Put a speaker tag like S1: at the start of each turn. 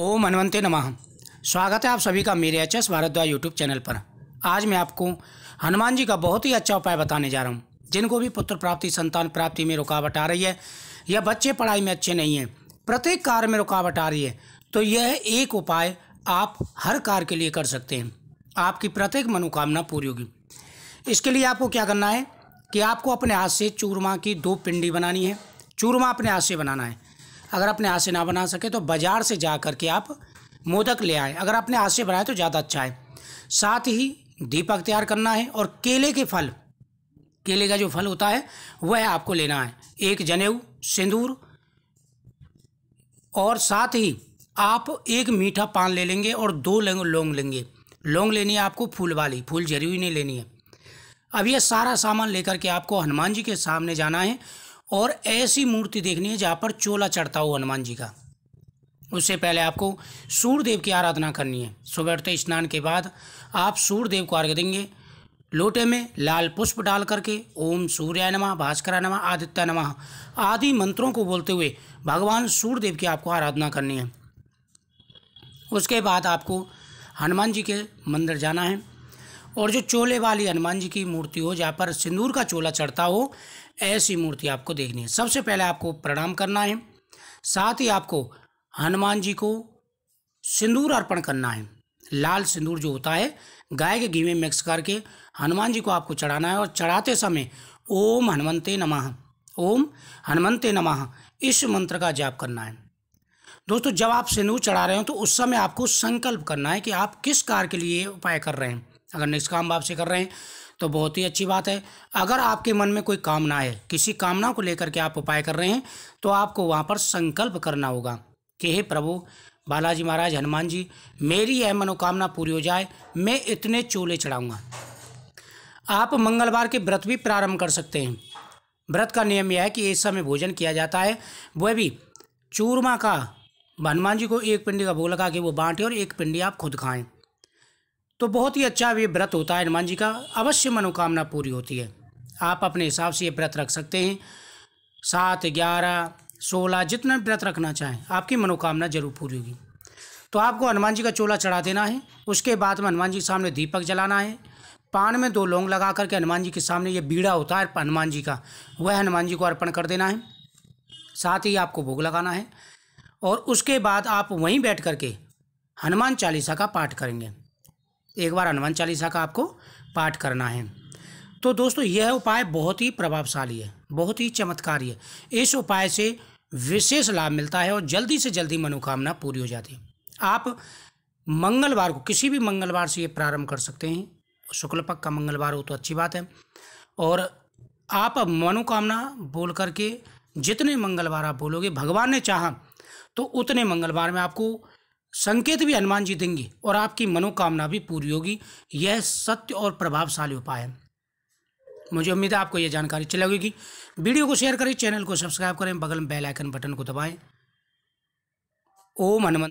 S1: ओम हनुमते नमः स्वागत है आप सभी का मेरे H S Bhardwaj YouTube channel पर आज मैं आपको हनुमान जी का बहुत ही अच्छा उपाय बताने जा रहा हूँ जिनको भी पुत्र प्राप्ति संतान प्राप्ति में रुकावट आ रही है या बच्चे पढ़ाई में अच्छे नहीं हैं प्रत्येक कार्य में रुकावट आ रही है तो यह एक उपाय आप हर कार्य के लिए कर सकते हैं आपकी प्रत्येक मनोकामना पूरी होगी इसके लिए आपको क्या करना है कि आपको अपने हाथ से चूरमा की दो पिंडी बनानी है चूरमा अपने हाथ से बनाना है अगर अपने हाथ से ना बना सके तो बाज़ार से जा करके आप मोदक ले आए अगर अपने हाथ से बनाए तो ज़्यादा अच्छा है साथ ही दीपक तैयार करना है और केले के फल केले का जो फल होता है वह आपको लेना है एक जनेऊ सिंदूर और साथ ही आप एक मीठा पान ले लेंगे और दो लौंग लेंगे लौंग लेनी है आपको फूल वाली फूल जरूरी नहीं लेनी है अब यह सारा सामान लेकर के आपको हनुमान जी के सामने जाना है और ऐसी मूर्ति देखनी है जहाँ पर चोला चढ़ता हो हनुमान जी का उससे पहले आपको सूर्यदेव की आराधना करनी है सुबह उठते स्नान के बाद आप सूर्यदेव को अर्घ देंगे लोटे में लाल पुष्प डाल करके ओम सूर्याय नमः भास्कर नमः आदित्य नमः आदि मंत्रों को बोलते हुए भगवान सूर्यदेव की आपको आराधना करनी है उसके बाद आपको हनुमान जी के मंदिर जाना है और जो चोले वाली हनुमान जी की मूर्ति हो जहाँ पर सिंदूर का चोला चढ़ता हो ऐसी मूर्ति आपको देखनी है सबसे पहले आपको प्रणाम करना है साथ ही आपको हनुमान जी को सिंदूर अर्पण करना है लाल सिंदूर जो होता है गाय के घी में मिक्स करके हनुमान जी को आपको चढ़ाना है और चढ़ाते समय ओम हनुमंते नमः ओम हनुमंते नमः इस मंत्र का जाप करना है दोस्तों जब आप सिंदूर चढ़ा रहे हो तो उस समय आपको संकल्प करना है कि आप किस कार्य के लिए उपाय कर रहे हैं अगर निष्काम भाव से कर रहे हैं तो बहुत ही अच्छी बात है अगर आपके मन में कोई कामना है किसी कामना को लेकर के आप उपाय कर रहे हैं तो आपको वहाँ पर संकल्प करना होगा कि हे प्रभु बालाजी महाराज हनुमान जी मेरी यह मनोकामना पूरी हो जाए मैं इतने चूल्हे चढ़ाऊँगा आप मंगलवार के व्रत भी प्रारंभ कर सकते हैं व्रत का नियम यह है कि इस समय भोजन किया जाता है वह भी चूरमा का हनुमान जी को एक पिंडी का भोग लगा के वो बांटे और एक पिंडी आप खुद खाएं तो बहुत ही अच्छा ये व्रत होता है हनुमान जी का अवश्य मनोकामना पूरी होती है आप अपने हिसाब से ये व्रत रख सकते हैं सात ग्यारह सोलह जितना व्रत रखना चाहें आपकी मनोकामना जरूर पूरी होगी तो आपको हनुमान जी का चोला चढ़ा देना है उसके बाद में हनुमान जी के सामने दीपक जलाना है पान में दो लौंग लगा करके हनुमान जी के सामने ये बीड़ा होता है हनुमान जी का वह हनुमान जी को अर्पण कर देना है साथ ही आपको भोग लगाना है और उसके बाद आप वहीं बैठ करके हनुमान चालीसा का पाठ करेंगे एक बार हनुमान चालीसा का आपको पाठ करना है तो दोस्तों यह उपाय बहुत ही प्रभावशाली है बहुत ही चमत्कारी है इस उपाय से विशेष लाभ मिलता है और जल्दी से जल्दी मनोकामना पूरी हो जाती है आप मंगलवार को किसी भी मंगलवार से ये प्रारंभ कर सकते हैं शुक्ल पक्ष का मंगलवार हो तो अच्छी बात है और आप मनोकामना बोल करके जितने मंगलवार आप बोलोगे भगवान ने चाहा तो उतने मंगलवार में आपको संकेत भी हनुमान जी देंगे और आपकी मनोकामना भी पूरी होगी यह सत्य और प्रभावशाली उपाय है मुझे उम्मीद है आपको यह जानकारी अच्छी लगेगी वीडियो को शेयर करें चैनल को सब्सक्राइब करें बगल में बेल आइकन बटन को दबाएं ओम हनुमान